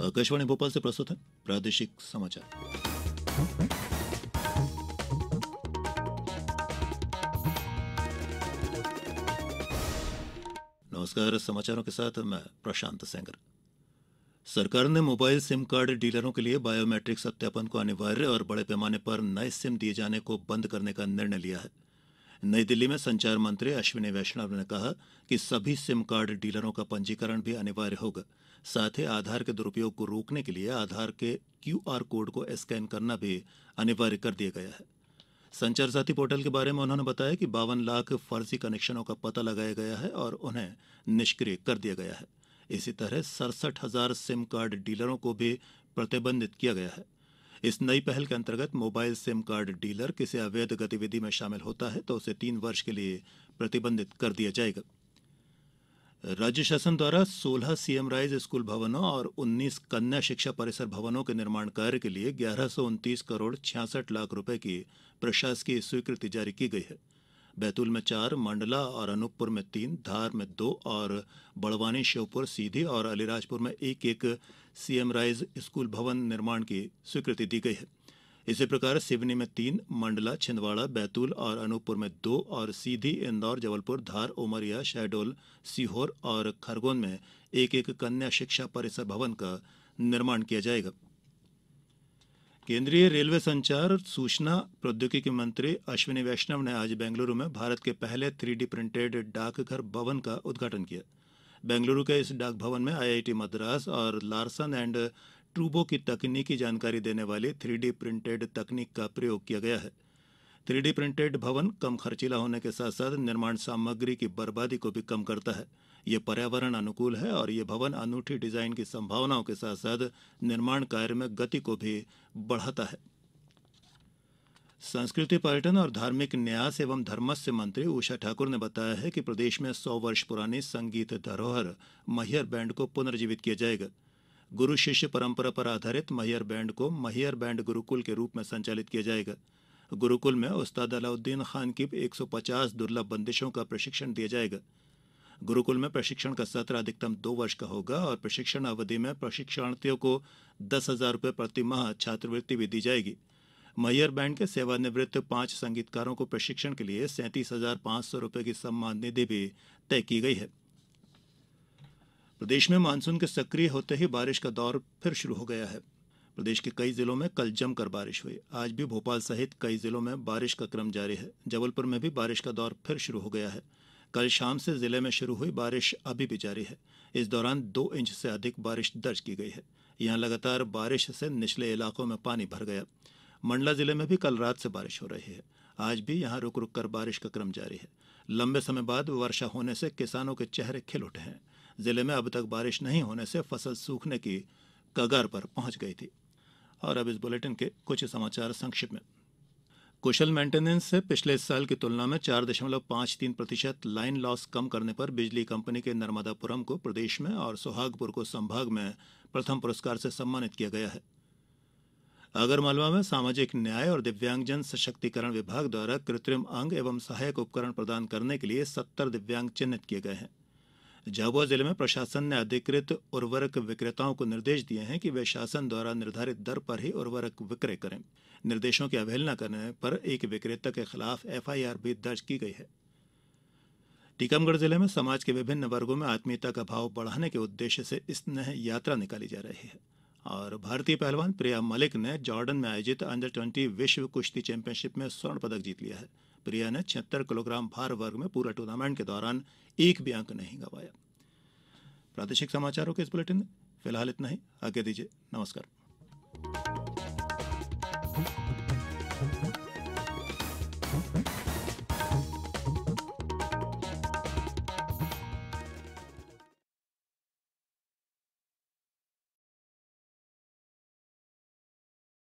आकाशवाणी भोपाल से प्रस्तुत है प्रादेशिक समाचार नमस्कार समाचारों के साथ मैं प्रशांत सेंगर सरकार ने मोबाइल सिम कार्ड डीलरों के लिए बायोमेट्रिक सत्यापन को अनिवार्य और बड़े पैमाने पर नए सिम दिए जाने को बंद करने का निर्णय लिया है नई दिल्ली में संचार मंत्री अश्विनी वैष्णव ने कहा कि सभी सिम कार्ड डीलरों का पंजीकरण भी अनिवार्य होगा साथ ही आधार के दुरुपयोग को रोकने के लिए आधार के क्यूआर कोड को स्कैन करना भी अनिवार्य कर दिया गया है संचार साथी पोर्टल के बारे में उन्होंने बताया कि बावन लाख फर्जी कनेक्शनों का पता लगाया गया है और उन्हें निष्क्रिय कर दिया गया है इसी तरह सड़सठ हजार सिम कार्ड डीलरों को भी प्रतिबंधित किया गया है इस नई पहल के अंतर्गत मोबाइल सिम कार्ड डीलर किसी अवैध गतिविधि में शामिल होता है तो उसे तीन वर्ष के लिए प्रतिबंधित कर दिया जाएगा राज्य शासन द्वारा 16 सीएम राइज स्कूल भवनों और 19 कन्या शिक्षा परिसर भवनों के निर्माण कार्य के लिए ग्यारह करोड़ छियासठ लाख रुपए की प्रशासकीय स्वीकृति जारी की गई है बैतूल में चार मंडला और अनूपपुर में तीन धार में दो और बड़वानी श्योपुर सीधी और अलीराजपुर में एक एक सीएम राइज स्कूल भवन निर्माण की स्वीकृति दी गई है इसी प्रकार सिवनी में तीन मंडला छिंदवाड़ा बैतूल और अनूपपुर में दो और सीधी इंदौर जबलपुर धार उमरिया शहडोल सीहोर और खरगोन में एक एक कन्या शिक्षा परिसर भवन का निर्माण किया जाएगा केंद्रीय रेलवे संचार और सूचना प्रौद्योगिकी मंत्री अश्विनी वैष्णव ने आज बेंगलुरु में भारत के पहले थ्री डी प्रिंटेड डाकघर भवन का उद्घाटन किया बेंगलुरु के इस डाक भवन में आईआईटी मद्रास और लार्सन एंड ट्रूबो की तकनीकी जानकारी देने वाली थ्री डी प्रिंटेड तकनीक का प्रयोग किया गया है थ्री डी प्रिंटेड भवन कम खर्चीला होने के साथ साथ निर्माण सामग्री की बर्बादी को भी कम करता है यह पर्यावरण अनुकूल है और यह भवन अनूठी डिजाइन की संभावनाओं के साथ साथ निर्माण कार्य में गति को भी बढ़ाता है संस्कृति पर्यटन और धार्मिक न्यास एवं धर्मस्य मंत्री उषा ठाकुर ने बताया है कि प्रदेश में सौ वर्ष पुरानी संगीत धरोहर महियर बैंड को पुनर्जीवित किया जाएगा गुरु शिष्य परंपरा पर आधारित महियर बैंड को महियर बैंड गुरुकुल के रूप में संचालित किया जाएगा गुरुकुल में उस्ताद अलाउद्दीन खान की 150 दुर्लभ बंदिशों का प्रशिक्षण दिया जाएगा गुरुकुल में प्रशिक्षण का सत्र अधिकतम दो वर्ष का होगा और प्रशिक्षण अवधि में प्रशिक्षणार्थियों को दस हजार रूपये प्रतिमाह छात्रवृत्ति भी दी जाएगी मैयर बैंड के सेवानिवृत्त पांच संगीतकारों को प्रशिक्षण के लिए सैंतीस हजार पांच सौ रूपये की सम्मान निधि भी तय की गई है प्रदेश में मानसून के सक्रिय होते ही बारिश का दौर फिर शुरू हो गया है प्रदेश के कई जिलों में कल जमकर बारिश हुई आज भी भोपाल सहित कई जिलों में बारिश का क्रम जारी है जबलपुर में भी बारिश का दौर फिर शुरू हो गया है कल शाम से जिले में शुरू हुई बारिश अभी भी जारी है इस दौरान दो इंच से अधिक बारिश दर्ज की गई है यहां लगातार बारिश से निचले इलाकों में पानी भर गया मंडला जिले में भी कल रात से बारिश हो रही है आज भी यहां रुक रुक कर बारिश का क्रम जारी है लंबे समय बाद वर्षा होने से किसानों के चेहरे खिल उठे हैं जिले में अब तक बारिश नहीं होने से फसल सूखने की कगार पर पहुंच गई थी और अब इस बुलेटिन के कुछ समाचार संक्षिप्त में कुशल मेंटेनेंस से पिछले साल की तुलना में चार दशमलव पांच तीन प्रतिशत लाइन लॉस कम करने पर बिजली कंपनी के नर्मदापुरम को प्रदेश में और सुहागपुर को संभाग में प्रथम पुरस्कार से सम्मानित किया गया है आगरमालवा में सामाजिक न्याय और दिव्यांगजन सशक्तिकरण विभाग द्वारा कृत्रिम अंग एवं सहायक उपकरण प्रदान करने के लिए सत्तर दिव्यांग चिन्हित किए गए हैं झाबुआ जिले में प्रशासन ने अधिकृत उर्वरक विक्रेताओं को निर्देश दिये हैं कि वे शासन द्वारा निर्धारित दर पर ही उर्वरक विक्रय करें निर्देशों की अवहेलना करने पर एक विक्रेता के खिलाफ एफआईआर भी दर्ज की गई है टीकमगढ़ जिले में समाज के विभिन्न वर्गों में आत्मीयता का भाव बढ़ाने के उद्देश्य से स्नेह यात्रा निकाली जा रही है और भारतीय पहलवान प्रिया मलिक ने जॉर्डन में आयोजित अंडर ट्वेंटी विश्व कुश्ती चैंपियनशिप में स्वर्ण पदक जीत लिया है प्रिया ने छिहत्तर किलोग्राम भार वर्ग में पूरे टूर्नामेंट के दौरान एक भी अंक नहीं गंवाया प्रादेशिक समाचारों के इस बुलेटिन फिलहाल इतना ही आगे दीजिए नमस्कार